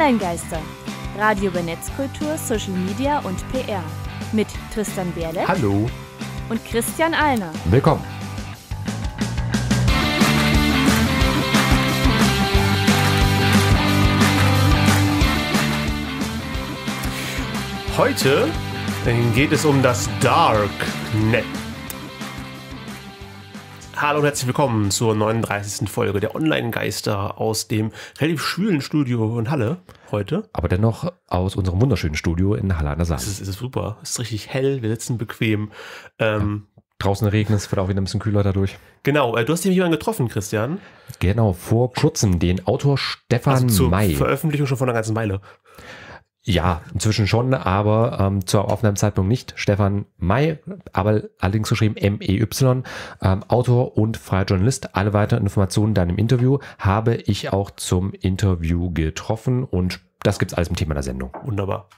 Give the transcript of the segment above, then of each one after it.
Online-Geister. Radio über Netzkultur, Social Media und PR. Mit Tristan Berlet. Hallo. Und Christian Alner. Willkommen. Heute äh, geht es um das Dark Net. Hallo und herzlich willkommen zur 39. Folge der Online-Geister aus dem relativ schwülen Studio in Halle heute. Aber dennoch aus unserem wunderschönen Studio in Halle an der Saar. Es ist, es ist super, es ist richtig hell, wir sitzen bequem. Ähm, ja. Draußen regnet es, wird auch wieder ein bisschen kühler dadurch. Genau, äh, du hast nämlich jemanden getroffen, Christian. Genau, vor kurzem den Autor Stefan also zur May. Veröffentlichung schon vor einer ganzen Weile. Ja, inzwischen schon, aber ähm, zur Aufnahmezeitpunkt nicht. Stefan May, aber allerdings geschrieben M-E-Y, ähm, Autor und freier Journalist. Alle weiteren Informationen dann im Interview habe ich auch zum Interview getroffen und das gibt's alles im Thema der Sendung. Wunderbar.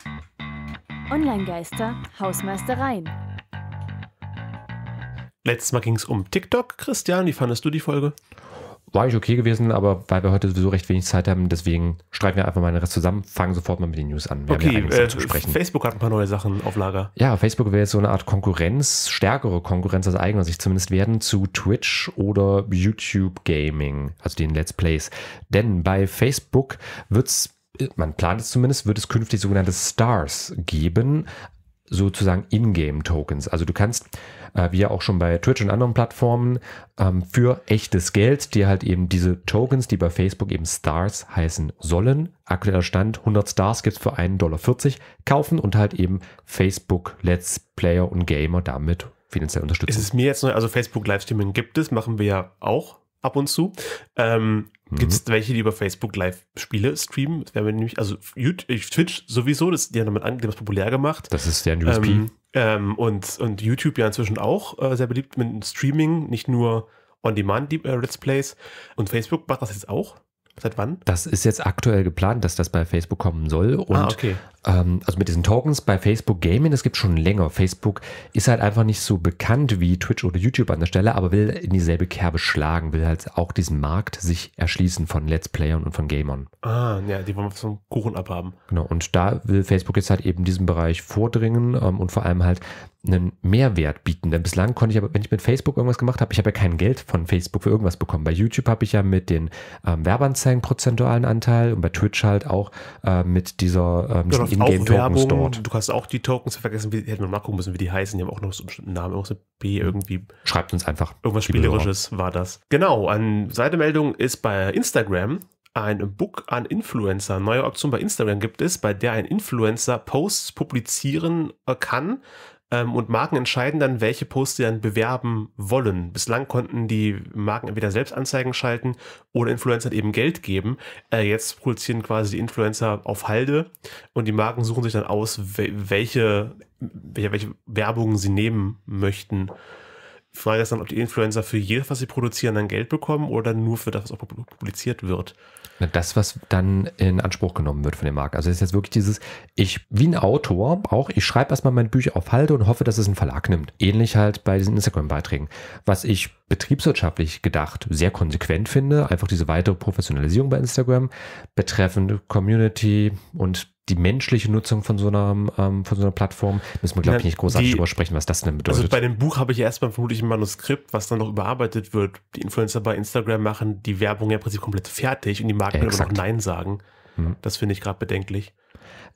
Online-Geister, Hausmeistereien. Letztes Mal ging es um TikTok. Christian, wie fandest du die Folge? war eigentlich okay gewesen, aber weil wir heute sowieso recht wenig Zeit haben, deswegen streifen wir einfach mal den Rest zusammen, fangen sofort mal mit den News an. Wir okay, ja äh, Facebook hat ein paar neue Sachen auf Lager. Ja, Facebook wäre jetzt so eine Art Konkurrenz, stärkere Konkurrenz als eigener sich zumindest werden zu Twitch oder YouTube Gaming, also den Let's Plays. Denn bei Facebook wird es man plant es zumindest, wird es künftig sogenannte Stars geben, sozusagen Ingame-Tokens. Also du kannst, äh, wie ja auch schon bei Twitch und anderen Plattformen, ähm, für echtes Geld dir halt eben diese Tokens, die bei Facebook eben Stars heißen sollen, aktueller Stand 100 Stars gibt es für 1,40 Dollar, kaufen und halt eben Facebook Let's Player und Gamer damit finanziell unterstützen. Ist es mir jetzt neu, also Facebook Livestreaming gibt es, machen wir ja auch ab und zu. Ähm, mhm. Gibt es welche, die über Facebook Live Spiele streamen? Das wäre nämlich, also äh, Twitch sowieso, das, die haben damit an, die haben populär gemacht. Das ist der USP. Ähm, ähm, und, und YouTube ja inzwischen auch äh, sehr beliebt mit Streaming, nicht nur On-Demand äh, Let's Plays. Und Facebook macht das jetzt auch. Seit wann? Das ist jetzt aktuell geplant, dass das bei Facebook kommen soll. Und ah, okay. ähm, also mit diesen Tokens bei Facebook Gaming, das gibt es schon länger. Facebook ist halt einfach nicht so bekannt wie Twitch oder YouTube an der Stelle, aber will in dieselbe Kerbe schlagen, will halt auch diesen Markt sich erschließen von Let's Playern und von Gamern. Ah, ja, die wollen wir zum Kuchen abhaben. Genau, und da will Facebook jetzt halt eben diesen Bereich vordringen ähm, und vor allem halt einen Mehrwert bieten. Denn bislang konnte ich aber, wenn ich mit Facebook irgendwas gemacht habe, ich habe ja kein Geld von Facebook für irgendwas bekommen. Bei YouTube habe ich ja mit den ähm, Werbeanzeigen prozentualen Anteil und bei Twitch halt auch äh, mit dieser ähm, ja, Ingame-Tokens dort. Du hast auch die Tokens vergessen, wir hätten mal gucken müssen, wie die heißen. Die haben auch noch so einen Namen, auch so B hm. irgendwie. Schreibt uns einfach. Irgendwas Spielerisches war das. Genau, an Seitemeldung ist bei Instagram ein Book an Influencer. Neue Option bei Instagram gibt es, bei der ein Influencer Posts publizieren kann, ähm, und Marken entscheiden dann, welche Posts sie dann bewerben wollen. Bislang konnten die Marken entweder selbst Anzeigen schalten oder Influencern eben Geld geben. Äh, jetzt produzieren quasi die Influencer auf Halde und die Marken suchen sich dann aus, welche, welche Werbung sie nehmen möchten. Frage ist dann, ob die Influencer für jedes, was sie produzieren, dann Geld bekommen oder nur für das, was auch publiziert wird. Das, was dann in Anspruch genommen wird von den Marken. Also es ist jetzt wirklich dieses, ich, wie ein Autor auch, ich schreibe erstmal mein Bücher auf Halde und hoffe, dass es einen Verlag nimmt. Ähnlich halt bei diesen Instagram-Beiträgen. Was ich betriebswirtschaftlich gedacht sehr konsequent finde, einfach diese weitere Professionalisierung bei Instagram betreffend Community und die menschliche Nutzung von so einer, ähm, von so einer Plattform, müssen wir, glaube ich, nicht großartig die, drüber sprechen, was das denn bedeutet. Also bei dem Buch habe ich erstmal vermutlich ein Manuskript, was dann noch überarbeitet wird. Die Influencer bei Instagram machen die Werbung ja im Prinzip komplett fertig und die Marken ja, können noch Nein sagen. Mhm. Das finde ich gerade bedenklich.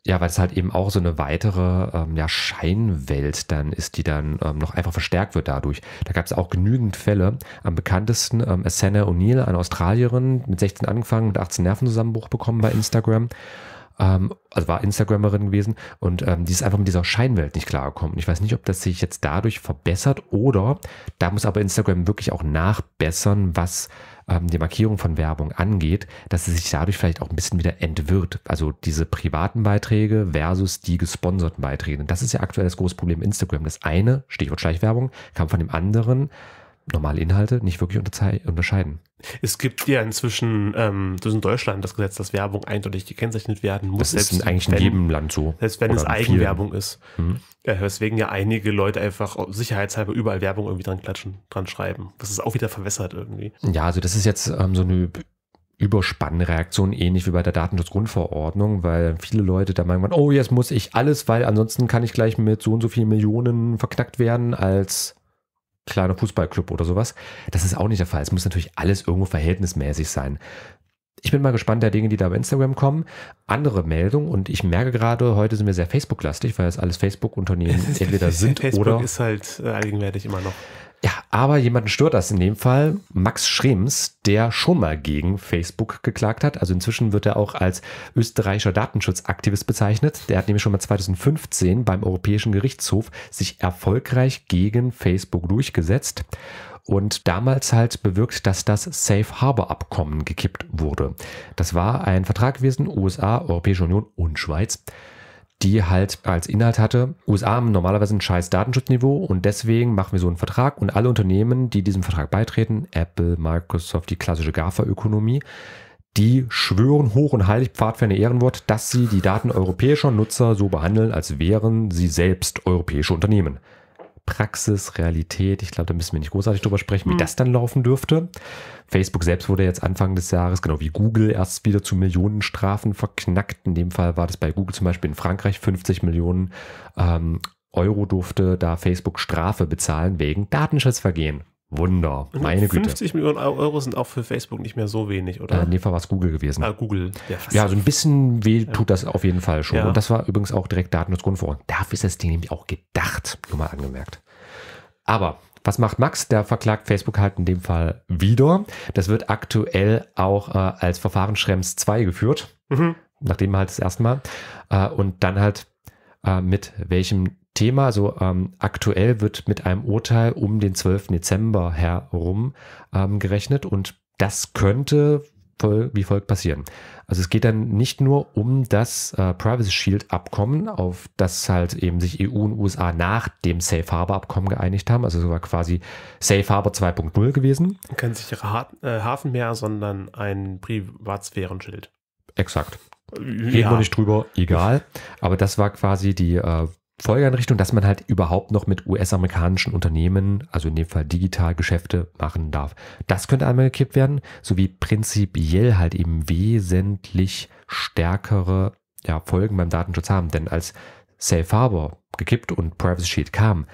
Ja, weil es halt eben auch so eine weitere ähm, ja, Scheinwelt dann ist, die dann ähm, noch einfach verstärkt wird dadurch. Da gab es auch genügend Fälle. Am bekanntesten ähm, Asana O'Neill, eine Australierin, mit 16 angefangen, mit 18 Nervenzusammenbruch bekommen bei Instagram ähm, also war Instagramerin gewesen und ähm, die ist einfach mit dieser Scheinwelt nicht klargekommen. ich weiß nicht, ob das sich jetzt dadurch verbessert oder da muss aber Instagram wirklich auch nachbessern, was ähm, die Markierung von Werbung angeht, dass sie sich dadurch vielleicht auch ein bisschen wieder entwirrt. Also diese privaten Beiträge versus die gesponserten Beiträge. Und das ist ja aktuell das große Problem Instagram. Das eine, Stichwort Schleichwerbung, kam von dem anderen normale Inhalte nicht wirklich unterscheiden. Es gibt ja inzwischen, ähm, das ist in Deutschland das Gesetz, dass Werbung eindeutig gekennzeichnet werden muss. Das selbst ist eigentlich wenn, in jedem Land so. Selbst wenn es Eigenwerbung vielen. ist. Mhm. Äh, weswegen ja einige Leute einfach sicherheitshalber überall Werbung irgendwie dran klatschen, dran schreiben. Das ist auch wieder verwässert irgendwie. Ja, also das ist jetzt ähm, so eine Überspannreaktion, ähnlich wie bei der Datenschutzgrundverordnung, weil viele Leute da meinen, oh, jetzt muss ich alles, weil ansonsten kann ich gleich mit so und so vielen Millionen verknackt werden als kleiner Fußballclub oder sowas. Das ist auch nicht der Fall. Es muss natürlich alles irgendwo verhältnismäßig sein. Ich bin mal gespannt der Dinge, die da bei Instagram kommen. Andere Meldung und ich merke gerade, heute sind wir sehr Facebook-lastig, weil es alles Facebook-Unternehmen entweder sind Facebook oder. Facebook ist halt äh, allgegenwärtig immer noch. Ja, aber jemanden stört das in dem Fall. Max Schrems, der schon mal gegen Facebook geklagt hat. Also inzwischen wird er auch als österreichischer Datenschutzaktivist bezeichnet. Der hat nämlich schon mal 2015 beim Europäischen Gerichtshof sich erfolgreich gegen Facebook durchgesetzt und damals halt bewirkt, dass das Safe Harbor Abkommen gekippt wurde. Das war ein Vertrag gewesen, USA, Europäische Union und Schweiz die halt als Inhalt hatte, USA haben normalerweise ein scheiß Datenschutzniveau und deswegen machen wir so einen Vertrag und alle Unternehmen, die diesem Vertrag beitreten, Apple, Microsoft, die klassische GAFA-Ökonomie, die schwören hoch und heilig Pfadfinder Ehrenwort, dass sie die Daten europäischer Nutzer so behandeln, als wären sie selbst europäische Unternehmen. Praxis, Realität. Ich glaube, da müssen wir nicht großartig drüber sprechen, wie mhm. das dann laufen dürfte. Facebook selbst wurde jetzt Anfang des Jahres, genau wie Google, erst wieder zu Millionenstrafen verknackt. In dem Fall war das bei Google zum Beispiel in Frankreich 50 Millionen ähm, Euro durfte da Facebook Strafe bezahlen wegen Datenschutzvergehen. Wunder, meine 50 Güte. 50 Millionen Euro sind auch für Facebook nicht mehr so wenig, oder? Äh, in dem Fall war es Google gewesen. Ah, Google. Ja, ja so ein bisschen weh tut das auf jeden Fall schon. Ja. Und das war übrigens auch direkt Datenschutzgrundverordnung. Dafür ist das Ding nämlich auch gedacht, nur mal angemerkt. Aber was macht Max? Der verklagt Facebook halt in dem Fall wieder. Das wird aktuell auch äh, als Verfahren Schrems 2 geführt, mhm. nachdem halt das erste Mal. Äh, und dann halt äh, mit welchem Thema. Also ähm, aktuell wird mit einem Urteil um den 12. Dezember herum ähm, gerechnet und das könnte voll, wie folgt passieren. Also es geht dann nicht nur um das äh, Privacy Shield Abkommen, auf das halt eben sich EU und USA nach dem Safe Harbor Abkommen geeinigt haben, also war quasi Safe Harbor 2.0 gewesen. Kein sicherer ha äh, Hafen mehr, sondern ein Privatsphärenschild. Exakt. Äh, Reden ja. wir nicht drüber, egal. Aber das war quasi die äh, Folgeinrichtung, dass man halt überhaupt noch mit US-amerikanischen Unternehmen, also in dem Fall digital Geschäfte machen darf. Das könnte einmal gekippt werden, sowie prinzipiell halt eben wesentlich stärkere ja, Folgen beim Datenschutz haben. Denn als Safe Harbor gekippt und Privacy Shield kam,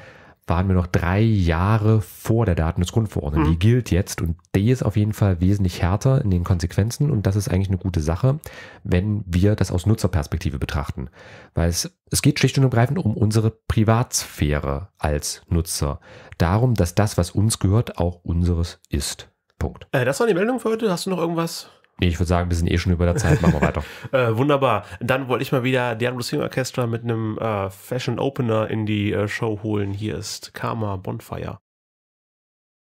waren wir noch drei Jahre vor der Datenschutzgrundverordnung. Mhm. Die gilt jetzt und die ist auf jeden Fall wesentlich härter in den Konsequenzen und das ist eigentlich eine gute Sache, wenn wir das aus Nutzerperspektive betrachten. Weil es, es geht schlicht und ergreifend um unsere Privatsphäre als Nutzer. Darum, dass das, was uns gehört, auch unseres ist. Punkt. Äh, das war die Meldung für heute. Hast du noch irgendwas? Nee, ich würde sagen, wir sind eh schon über der Zeit. Machen wir weiter. äh, wunderbar. Dann wollte ich mal wieder Diablo Swing Orchestra mit einem äh, Fashion Opener in die äh, Show holen. Hier ist Karma Bonfire.